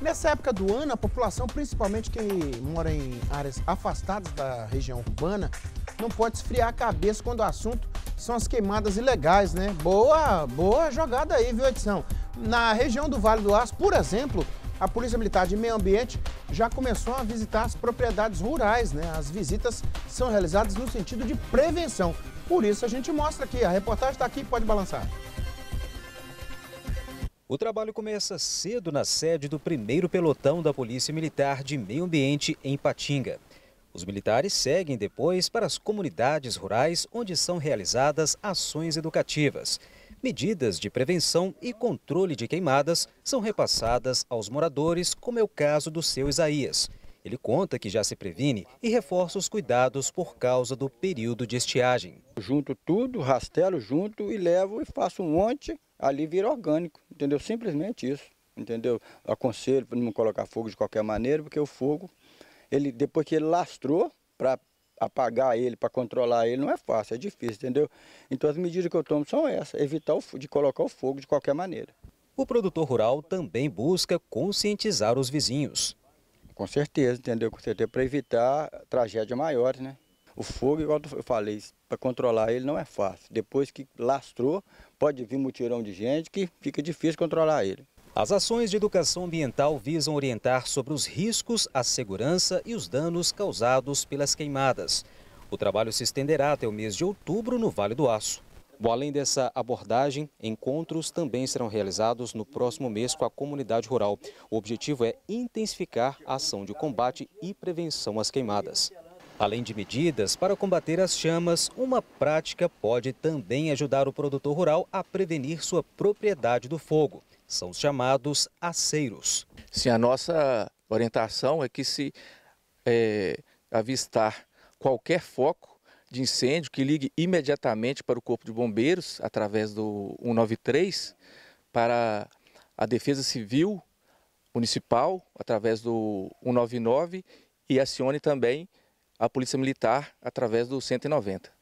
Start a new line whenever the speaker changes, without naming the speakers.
Nessa época do ano, a população, principalmente quem mora em áreas afastadas da região urbana, não pode esfriar a cabeça quando o assunto são as queimadas ilegais, né? Boa, boa jogada aí, viu, Edição? Na região do Vale do Aço, por exemplo, a Polícia Militar de Meio Ambiente já começou a visitar as propriedades rurais, né? As visitas são realizadas no sentido de prevenção. Por isso a gente mostra aqui, a reportagem está aqui, pode balançar.
O trabalho começa cedo na sede do primeiro pelotão da Polícia Militar de Meio Ambiente em Patinga. Os militares seguem depois para as comunidades rurais onde são realizadas ações educativas. Medidas de prevenção e controle de queimadas são repassadas aos moradores, como é o caso do seu Isaías, ele conta que já se previne e reforça os cuidados por causa do período de estiagem. Junto tudo, rastelo junto e levo
e faço um monte, ali vira orgânico, entendeu? Simplesmente isso, entendeu? Aconselho para não colocar fogo de qualquer maneira, porque o fogo, ele depois que ele lastrou, para apagar ele, para controlar ele, não é fácil, é difícil, entendeu? Então as medidas que eu tomo são essas, evitar o, de colocar o fogo de qualquer maneira.
O produtor rural também busca conscientizar os vizinhos. Com certeza, entendeu? Com certeza, para evitar tragédia maior,
né? O fogo, igual eu falei, para controlar ele não é fácil. Depois que lastrou,
pode vir mutirão de gente que fica difícil controlar ele. As ações de educação ambiental visam orientar sobre os riscos, a segurança e os danos causados pelas queimadas. O trabalho se estenderá até o mês de outubro no Vale do Aço. Bom, além dessa abordagem, encontros também serão realizados no próximo mês com a comunidade rural. O objetivo é intensificar a ação de combate e prevenção às queimadas. Além de medidas para combater as chamas, uma prática pode também ajudar o produtor
rural a prevenir sua propriedade do fogo. São os chamados aceiros. Sim, a nossa orientação é que se é, avistar qualquer foco, de incêndio que ligue imediatamente para o Corpo de Bombeiros, através do 193, para a Defesa Civil Municipal, através do 199, e acione também a Polícia Militar através do 190.